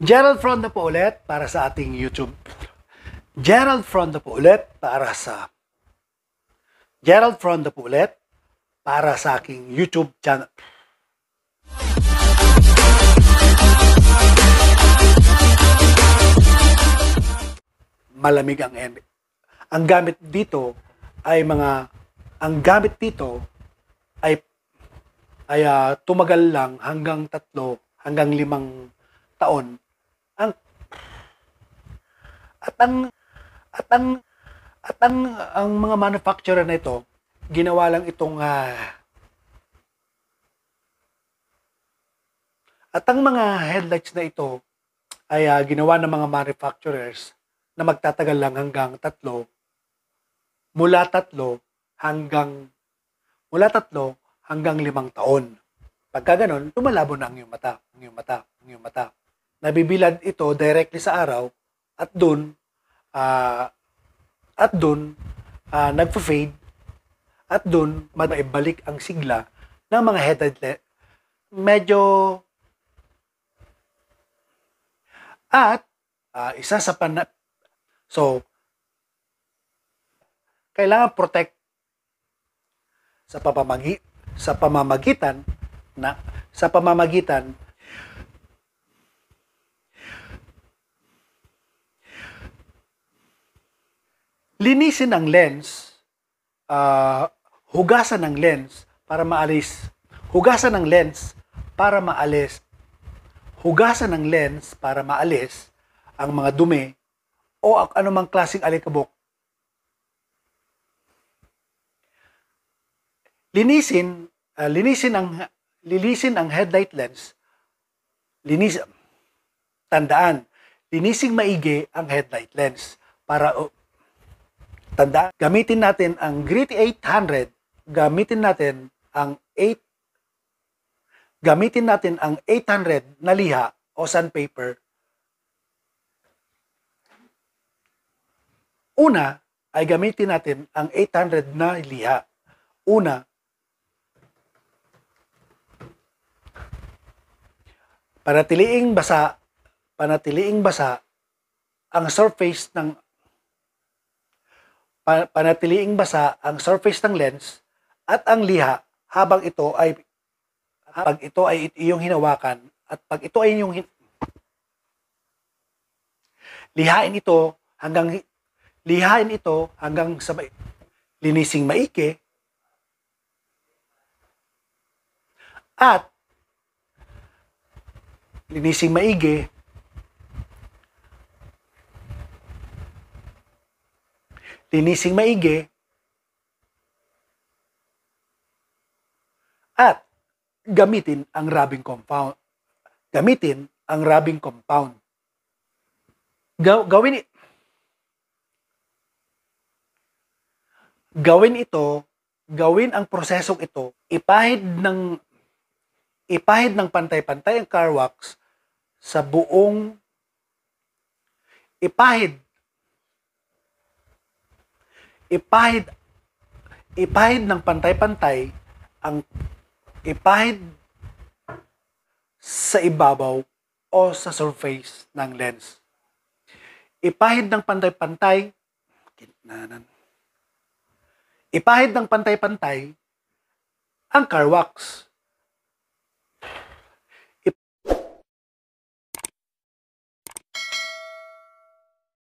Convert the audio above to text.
Gerald Fronda po ulit para sa ating YouTube. Gerald Fronda po ulit para sa Gerald Fronda po ulit para sa aking YouTube channel. Malamig ang eme. Ang gamit dito ay mga ang gamit dito ay ay uh, tumagal lang hanggang tatlo hanggang limang taon ang at ang at ang at ang, ang mga manufacturer na ito ginawa lang itong uh, At ang mga headlights na ito ay uh, ginawa ng mga manufacturers na magtatagal lang hanggang tatlo, mula tatlo hanggang mula tatlo hanggang limang taon. Pagka ganun, lumalabo na ang iyong mata, ang iyong mata, ang iyong mata, nabibilad ito directly sa araw at doon uh, ah, at doon uh, ah, nagfo-fade at doon maibalik ang sigla ng mga headed le- medyo at uh, isa sa pan so kailangan protect sa pamamagi sa pamamagitan na sa pamamagitan linisin ang lens, uh, hugasan ng lens para maalis. Hugasan ng lens para maalis. Hugasan ng lens para maalis ang mga dumi o anumang klaseng alikabok. Linisin, uh, linisin ang lilisin ang headlight lens. Linis tandaan, linising maigi ang headlight lens para tandaan, gamitin natin ang gritty 800, gamitin natin ang 8 gamitin natin ang 800 na liha o sandpaper. Una ay gamitin natin ang 800 na liha. Una, panatiliing basa, panatiliing basa ang surface ng panatiliing basa ang surface ng lens at ang liha habang ito ay pag ito ay iyong hinawakan at pag ito ay iyong hin- lihain ito hanggang lihain ito hanggang sa linising maike at linising maigi linising maigi, at gamitin ang rubbing compound. Gamitin ang rubbing compound. Gaw- gawin i- gawin ito, gawin ang prosesong ito, ipahid ng ipahid ng pantay-pantay ang car wax sa buong ipahid ipahid ipahid ng pantay-pantay ang ipahid sa ibabaw o sa surface ng lens. Ipahid ng pantay-pantay Ipahid ng pantay-pantay ang car wax.